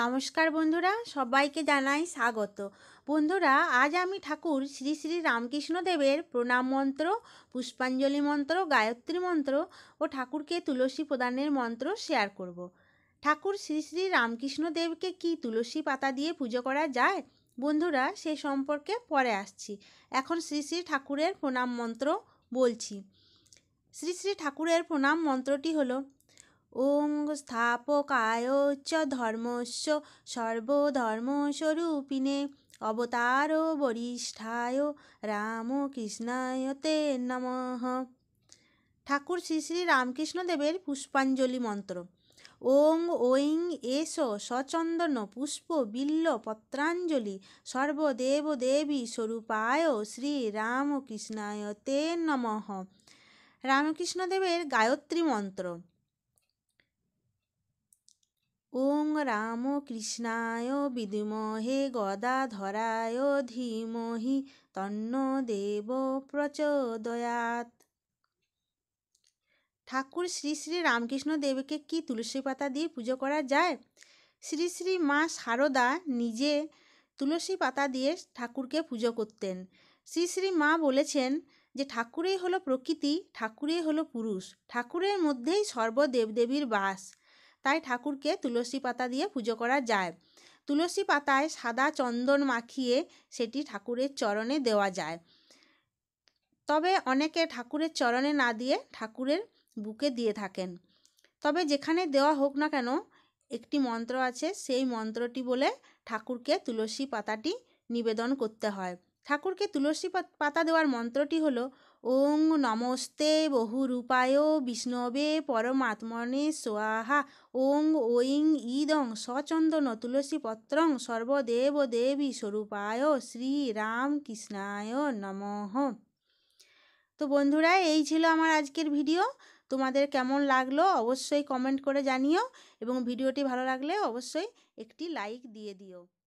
নমস্কার বন্ধুরা সবাইকে জানাই স্বাগত বন্ধুরা আজ আমি ঠাকুর শ্রী শ্রী রামকৃষ্ণদেবের প্রণাম মন্ত্র পুষ্পাঞ্জলি মন্ত্র গায়ত্রী মন্ত্র ও ঠাকুরকে তুলসী প্রদানের মন্ত্র শেয়ার করব। ঠাকুর শ্রী শ্রী রামকৃষ্ণদেবকে কি তুলসী পাতা দিয়ে পুজো করা যায় বন্ধুরা সে সম্পর্কে পরে আসছি এখন শ্রী শ্রী ঠাকুরের প্রণাম মন্ত্র বলছি শ্রী শ্রী ঠাকুরের প্রণাম মন্ত্রটি হলো ওং স্থাপকায় চ ধর্মস্য সর্বধর্মস্বরূপিণে অবতার বরিষ্ঠায় রামকৃষ্ণায় তে নমঃ ঠাকুর শ্রী শ্রী রামকৃষ্ণদেবের পুষ্পাঞ্জলি মন্ত্র ওং ঐং এস সচন্দন পুষ্প বিল্ল পত্রাঞ্জলি সর্বদেব দেবী স্বরূপায় শ্রী রামকৃষ্ণায় তে নমঃ রামকৃষ্ণদেবের গায়ত্রী মন্ত্র ওং রামকৃষ্ণায় বিদ্মহে গদাধরায় ধীমহি তন্ন দেব প্রচোদয়াত ঠাকুর শ্রী শ্রী রামকৃষ্ণ দেবকে কি তুলসী পাতা দিয়ে পুজো করা যায় শ্রী শ্রী মা সারদা নিজে তুলসী পাতা দিয়ে ঠাকুরকে পুজো করতেন শ্রী শ্রী মা বলেছেন যে ঠাকুরেই হলো প্রকৃতি ঠাকুরেই হলো পুরুষ ঠাকুরের মধ্যেই সর্বদেবদেবীর বাস তাই ঠাকুরকে তুলসী পাতা দিয়ে পুজো করা যায় তুলসী পাতায় সাদা চন্দন মাখিয়ে সেটি ঠাকুরের চরণে দেওয়া যায় তবে অনেকে ঠাকুরের চরণে না দিয়ে ঠাকুরের বুকে দিয়ে থাকেন তবে যেখানে দেওয়া হোক না কেন একটি মন্ত্র আছে সেই মন্ত্রটি বলে ঠাকুরকে তুলসী পাতাটি নিবেদন করতে হয় ঠাকুরকে তুলসী পাতা দেওয়ার মন্ত্রটি হল ওং নমস্তে বহু রূপায় বিষ্ণবে পরমাত্মনে সোয়াহা ওং ঐং ইদং সচন্দন তুলসী পত্রং সর্বদেব দেবী স্বরূপায় শ্রী রাম কৃষ্ণায় নম তো বন্ধুরা এই ছিল আমার আজকের ভিডিও তোমাদের কেমন লাগলো অবশ্যই কমেন্ট করে জানিও এবং ভিডিওটি ভালো লাগলে অবশ্যই একটি লাইক দিয়ে দিও